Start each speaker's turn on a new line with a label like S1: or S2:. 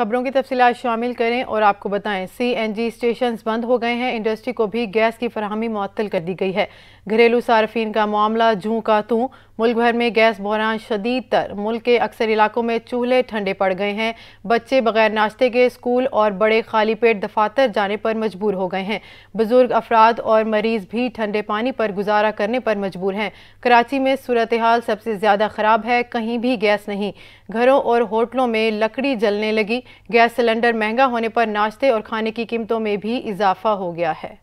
S1: खबरों की तफसीत शामिल करें और आपको बताएं सी एन जी स्टेशन बंद हो गए हैं इंडस्ट्री को भी गैस की फरहमी मअतल कर दी गई है घरेलू सार्फिन का मामला जूँ का तू मुल्क भर में गैस बहरान शदीद तर मुल्क के अक्सर इलाकों में चूल्हे ठंडे पड़ गए हैं बच्चे बगैर नाश्ते के स्कूल और बड़े खाली पेट दफातर जाने पर मजबूर हो गए हैं बुजुर्ग अफराद और मरीज भी ठंडे पानी पर गुजारा करने पर मजबूर हैं कराची में सूरत हाल सबसे ज़्यादा ख़राब है कहीं भी गैस नहीं घरों और होटलों में लकड़ी जलने लगी गैस सिलेंडर महंगा होने पर नाश्ते और खाने की कीमतों में भी इजाफा हो गया है